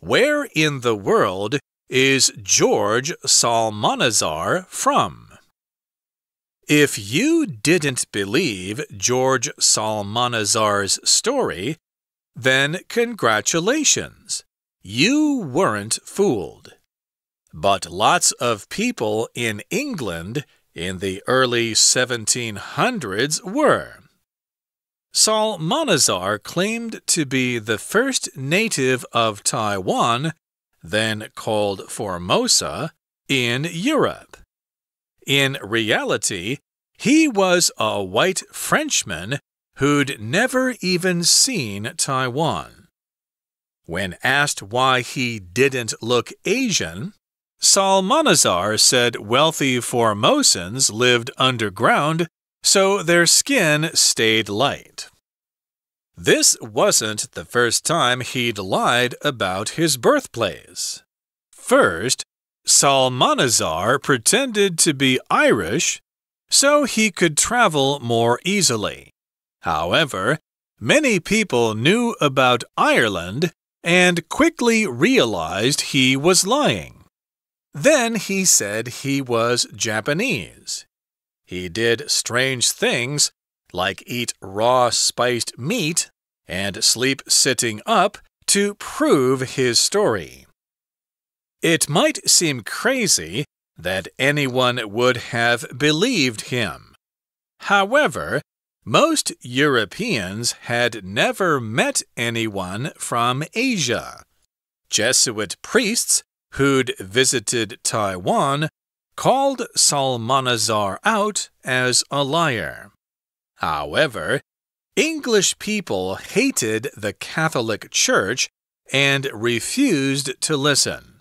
Where in the world is George Salmanazar from? If you didn't believe George Salmanazar's story, then congratulations. You weren't fooled. But lots of people in England in the early 1700s were. Salmanazar claimed to be the first native of Taiwan, then called Formosa, in Europe. In reality, he was a white Frenchman who'd never even seen Taiwan. When asked why he didn't look Asian, Salmanazar said wealthy Formosans lived underground so their skin stayed light. This wasn't the first time he'd lied about his birthplace. First, Salmanazar pretended to be Irish so he could travel more easily. However, many people knew about Ireland and quickly realized he was lying. Then he said he was Japanese. He did strange things, like eat raw spiced meat and sleep sitting up, to prove his story. It might seem crazy that anyone would have believed him. However, most Europeans had never met anyone from Asia. Jesuit priests who'd visited Taiwan called Salmanazar out as a liar. However, English people hated the Catholic Church and refused to listen.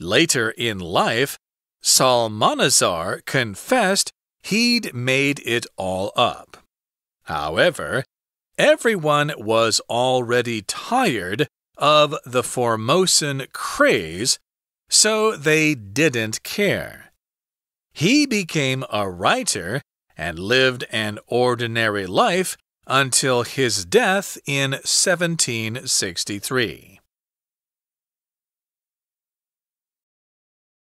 Later in life, Salmanazar confessed he'd made it all up. However, everyone was already tired of the Formosan craze so they didn't care. He became a writer and lived an ordinary life until his death in 1763.